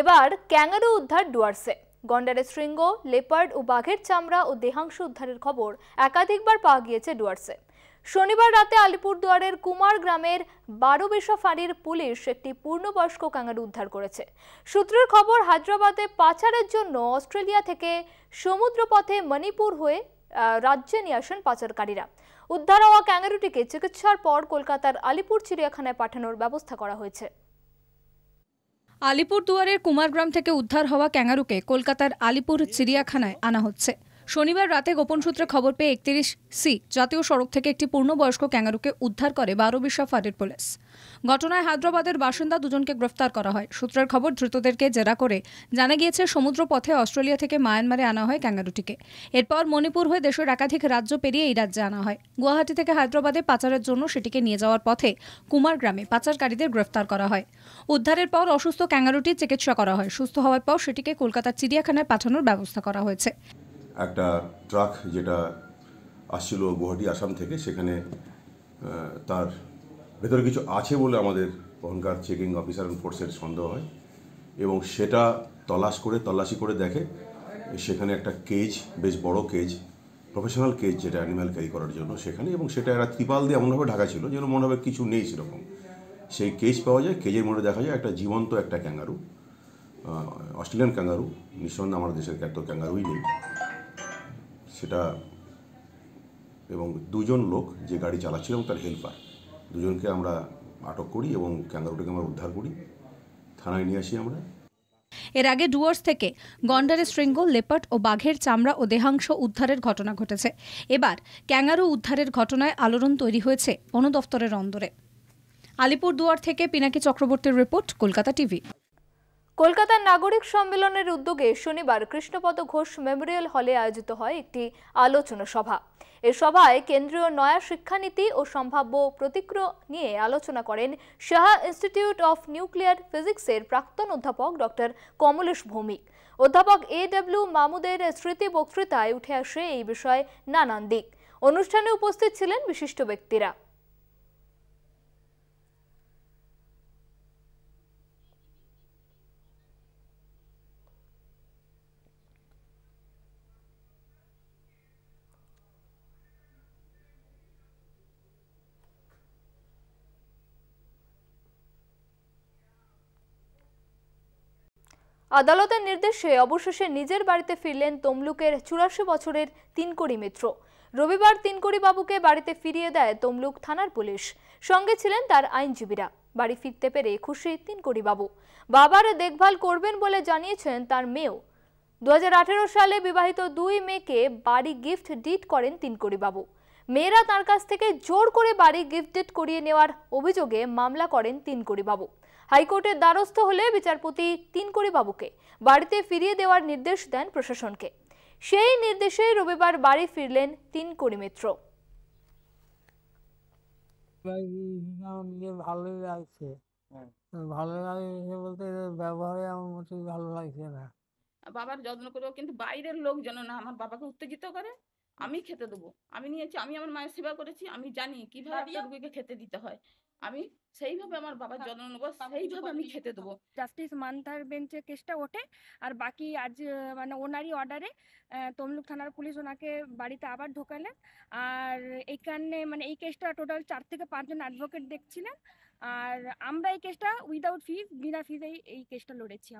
এবার ক্যাঙ্গারু উদ্ধার ডুয়ার্সে গন্ডারের শৃঙ্গ লেপার্ড ও বাঘের চামড়া ও দেহাংশ উদ্ধারের খবর একাধিকবার পাওয়া গিয়েছে ডুয়ার্সে শনিবার রাতে আলিপুরদুয়ারের কুমার গ্রামের বারো বিশা ফাঁড়ির পুলিশ একটি পূর্ণবয়স্ক ক্যাঙ্গারু উদ্ধার করেছে সূত্রের খবর হায়দ্রাবাদে পাচারের জন্য অস্ট্রেলিয়া থেকে সমুদ্রপথে মণিপুর হয়ে রাজ্যে নিয়ে আসেন পাচারকারীরা উদ্ধার হওয়া ক্যাঙ্গারুটিকে চিকিৎসার পর কলকাতার আলিপুর চিড়িয়াখানায় পাঠানোর ব্যবস্থা করা হয়েছে আলিপুরদুয়ারের কুমারগ্রাম থেকে উদ্ধার হওয়া ক্যাঙ্গারুকে কলকাতার আলিপুর চিড়িয়াখানায় আনা হচ্ছে শনিবার রাতে গোপন সূত্রে খবর পেয়ে একত্রিশ সি জাতীয় সড়ক থেকে একটি পূর্ণবয়স্ক ক্যাঙ্গারুকে উদ্ধার করে বারোবিশা ফাঁড়ির পুলিশ ঘটনায় হায়দ্রাবাদের বাসিন্দা দুজনকে গ্রেফতার করা হয় সূত্রের খবর ধৃতদেরকে জেরা করে জানা গিয়েছে সমুদ্র পথে অস্ট্রেলিয়া থেকে মায়ানমারে আনা হয় ক্যাঙ্গারুটিকে এরপর মণিপুর হয়ে দেশের একাধিক রাজ্য পেরিয়ে এই রাজ্যে আনা হয় গুয়াহাটি থেকে হায়দ্রাবাদে পাচারের জন্য সেটিকে নিয়ে যাওয়ার পথে কুমার গ্রামে পাচারকারীদের গ্রেফতার করা হয় উদ্ধারের পর অসুস্থ ক্যাঙ্গারুটির চিকিৎসা করা হয় সুস্থ হওয়ার পর সেটিকে কলকাতার চিড়িয়াখানায় পাঠানোর ব্যবস্থা করা হয়েছে একটা ট্রাক যেটা আসছিল গুয়াহাটি আসাম থেকে সেখানে তার ভেতরে কিছু আছে বলে আমাদের ওখানকার চেকিং অফিসার ফোর্সের সন্দেহ হয় এবং সেটা তলাশ করে তল্লাশি করে দেখে সেখানে একটা কেজ বেশ বড় কেজ প্রফেশনাল কেজ যেটা অ্যানিম্যাল ক্যারি করার জন্য সেখানে এবং সেটা একটা ত্রিপাল দিয়ে এমনভাবে ঢাকা ছিল যেন মনে হবে কিছু নেই সেরকম সেই কেজ পাওয়া যায় কেজের মধ্যে দেখা যায় একটা জীবন্ত একটা ক্যাঙ্গারু অস্ট্রেলিয়ান ক্যাঙ্গারু নিঃসন্দেহে আমার দেশের এত ক্যাঙ্গারুই নেই সেটা এবং দুজন লোক যে গাড়ি চালাচ্ছিল এবং তার হেল্পার দুজনকে আমরা আটক করি এবং ক্যাঙ্গারুটাকে আমরা উদ্ধার করি থানায় নিয়ে আসি আমরা এর আগে ডুয়ার্স থেকে গন্ডারের শৃঙ্গ লেপার্ট ও বাঘের চামড়া ও দেহাংশ উদ্ধারের ঘটনা ঘটেছে এবার ক্যাঙ্গারু উদ্ধারের ঘটনায় আলোড়ন তৈরি হয়েছে বন দফতরের অন্দরে আলিপুরদুয়ার থেকে পিনাকি চক্রবর্তীর রিপোর্ট কলকাতা টিভি কলকাতার নাগরিক সম্মেলনের উদ্যোগে শনিবার কৃষ্ণপদ ঘোষ মেমোরিয়াল হলে আয়োজিত হয় একটি আলোচনা সভা এ সভায় কেন্দ্রীয় নয়া শিক্ষানীতি ও সম্ভাব্য প্রতিক্রিয়া নিয়ে আলোচনা করেন শাহা ইনস্টিটিউট অফ নিউক্লিয়ার ফিজিক্সের প্রাক্তন অধ্যাপক ডক্টর কমলেশ ভৌমিক অধ্যাপক এ ডাব্লিউ মামুদের স্মৃতি বক্তৃতায় উঠে আসে এই বিষয়ে নানান দিক অনুষ্ঠানে উপস্থিত ছিলেন বিশিষ্ট ব্যক্তিরা আদালতের নির্দেশে অবশেষে নিজের বাড়িতে ফিরলেন তমলুকের চুরাশি বছরের তিনকড়ি মিত্র রবিবার তিনকড়ি বাবুকে বাড়িতে ফিরিয়ে দেয় তমলুক থানার পুলিশ সঙ্গে ছিলেন তার আইনজীবীরা বাড়ি ফিরতে পেরে খুশি তিনকড়ি বাবু বাবার দেখভাল করবেন বলে জানিয়েছেন তার মেয়েও দু সালে বিবাহিত দুই মেয়েকে বাড়ি গিফট ডিট করেন তিনকড়ি বাবু মেয়েরা তার কাছ থেকে জোর করে বাড়ি গিফট ডিট করিয়ে নেওয়ার অভিযোগে মামলা করেন তিনকড়ি বাবু হাইকোর্টের দ্বারস্থ হলে বিচারপতি তিনকড়ি বাবুকে বাড়িতে ফিরিয়ে দেওয়ার নির্দেশ দেন প্রশাসনকে সেই নির্দেশে রবিবার বাড়ি ফিরলেন তিনকড়ি মিত্র হ্যাঁ। বাবার যত্ন করবো কিন্তু বাইরের লোক যেন না আমার বাবাকে উত্তেজিত করে আমি খেতে দেবো আমি নিয়েছি আমি আমার মায়ের সেবা করেছি আমি জানি কিভাবে খেতে দিতে হয় আমি সেইভাবে আমার বাবার হ্যাঁ, যত্ন নেবো সেইভাবে আমি খেতে দেবো জাস্টিস মান্থার বেঞ্চে কেসটা ওঠে আর বাকি আজ মানে ওনারই অর্ডারে তমলুক থানার পুলিশ ওনাকে বাড়িতে আবার ঢোকালেন আর এইখানে মানে এই কেসটা টোটাল চার থেকে পাঁচজন অ্যাডভোকেট দেখছিলেন আর আমরা এই কেসটা উইদাউট ফিজ বিনা ফিজেই এই কেসটা লড়েছি